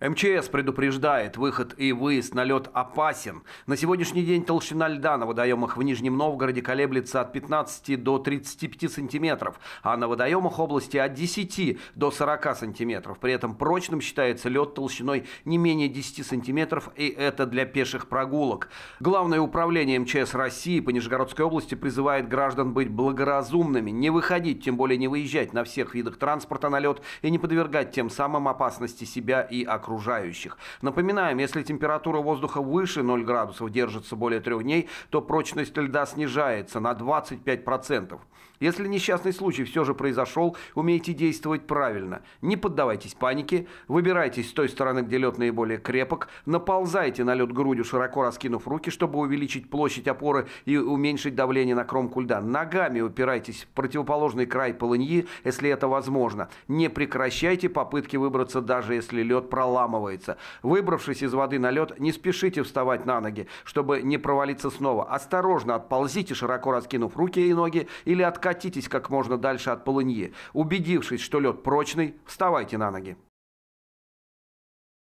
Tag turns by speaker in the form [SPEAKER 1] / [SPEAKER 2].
[SPEAKER 1] МЧС предупреждает, выход и выезд на лед опасен. На сегодняшний день толщина льда на водоемах в Нижнем Новгороде колеблется от 15 до 35 сантиметров, а на водоемах области от 10 до 40 сантиметров. При этом прочным считается лед толщиной не менее 10 сантиметров, и это для пеших прогулок. Главное управление МЧС России по Нижегородской области призывает граждан быть благоразумными, не выходить, тем более не выезжать на всех видах транспорта на лед и не подвергать тем самым опасности себя и окружающих окружающих. Напоминаем, если температура воздуха выше 0 градусов держится более трех дней, то прочность льда снижается на 25%. Если несчастный случай все же произошел, умейте действовать правильно. Не поддавайтесь панике, выбирайтесь с той стороны, где лед наиболее крепок, наползайте на лед грудью, широко раскинув руки, чтобы увеличить площадь опоры и уменьшить давление на кромку льда. Ногами упирайтесь в противоположный край полыньи, если это возможно. Не прекращайте попытки выбраться, даже если лед проламывается проламывается. Выбравшись из воды на лед, не спешите вставать на ноги, чтобы не провалиться снова. Осторожно отползите, широко раскинув руки и ноги, или откатитесь как можно дальше от полыньи. Убедившись, что лед прочный, вставайте на ноги.